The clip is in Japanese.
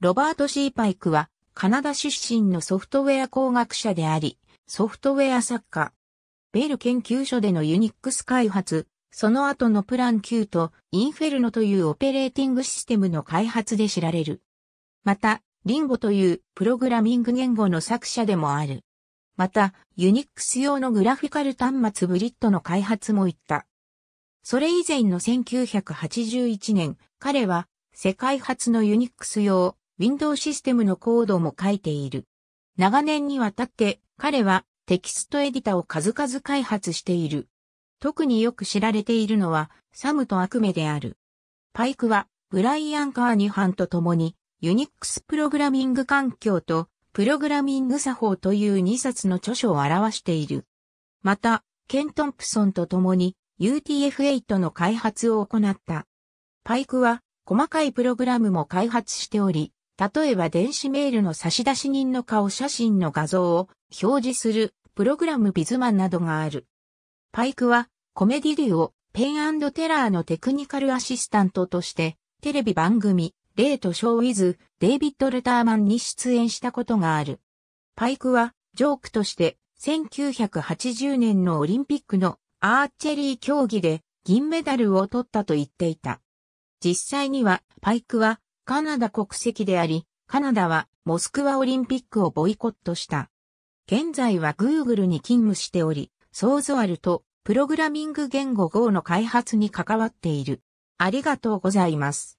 ロバート・シーパイクは、カナダ出身のソフトウェア工学者であり、ソフトウェア作家。ベル研究所でのユニックス開発、その後のプラン Q とインフェルノというオペレーティングシステムの開発で知られる。また、リンゴというプログラミング言語の作者でもある。また、ユニックス用のグラフィカル端末ブリッドの開発もいった。それ以前の1981年、彼は世界初のユニックス用ウィンドウシステムのコードも書いている。長年にわたって彼はテキストエディタを数々開発している。特によく知られているのはサムと悪夢である。パイクはブライアン・カーニハンと共にユニックスプログラミング環境とプログラミング作法という2冊の著書を表している。また、ケン・トンプソンと共に UTF-8 の開発を行った。パイクは細かいプログラムも開発しており、例えば電子メールの差出人の顔写真の画像を表示するプログラムビズマンなどがある。パイクはコメディュオ、ペンテラーのテクニカルアシスタントとしてテレビ番組レイトショーウィズデイビッド・レターマンに出演したことがある。パイクはジョークとして1980年のオリンピックのアーチェリー競技で銀メダルを取ったと言っていた。実際にはパイクはカナダ国籍であり、カナダはモスクワオリンピックをボイコットした。現在は Google に勤務しており、ソーズアルとプログラミング言語 Go の開発に関わっている。ありがとうございます。